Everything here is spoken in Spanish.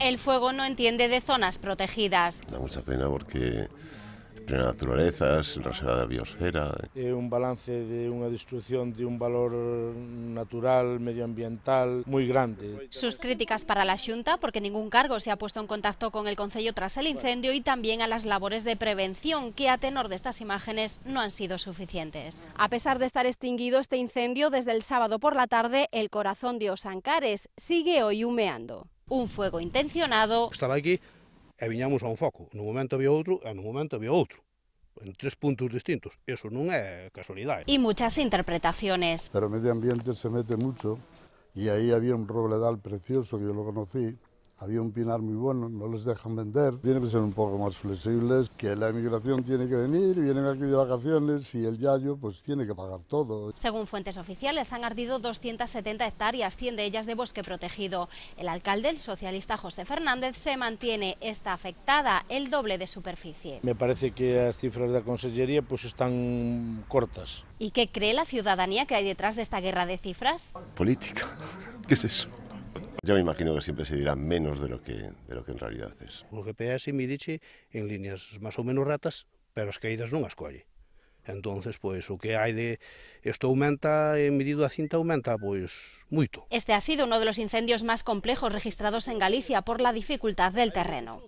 El fuego no entiende de zonas protegidas. Da mucha pena porque plena naturaleza, es reserva de biosfera. Eh. un balance de una destrucción de un valor natural, medioambiental, muy grande. Sus críticas para la Junta, porque ningún cargo se ha puesto en contacto con el Consejo tras el incendio y también a las labores de prevención, que a tenor de estas imágenes no han sido suficientes. A pesar de estar extinguido este incendio desde el sábado por la tarde, el corazón de Osancares sigue hoy humeando. un fuego intencionado. Estaba aquí e viñamos a un foco. Nun momento había outro e nun momento había outro. En tres puntos distintos. Eso non é casualidade. E muchas interpretaciones. Pero o medio ambiente se mete mucho e aí había un robledal precioso que eu lo conocí había un pinar muy bueno, no los dejan vender. Tienen que ser un poco más flexibles, que la emigración tiene que venir, vienen aquí de vacaciones y el Yayo pues tiene que pagar todo. Según fuentes oficiales, han ardido 270 hectáreas, 100 de ellas de bosque protegido. El alcalde, el socialista José Fernández, se mantiene está afectada el doble de superficie. Me parece que las cifras de la consellería pues están cortas. ¿Y qué cree la ciudadanía que hay detrás de esta guerra de cifras? Política. ¿Qué es eso? Ya me imagino que siempre se dirá menos de lo que, de lo que en realidad es. O GPS midiche en líneas más ou menos ratas, pero as caídas non as colle. Entonces, pois, o que hai de isto aumenta e medido a cinta aumenta, pois, moito. Este ha sido uno de los incendios más complejos registrados en Galicia por la dificultad del terreno.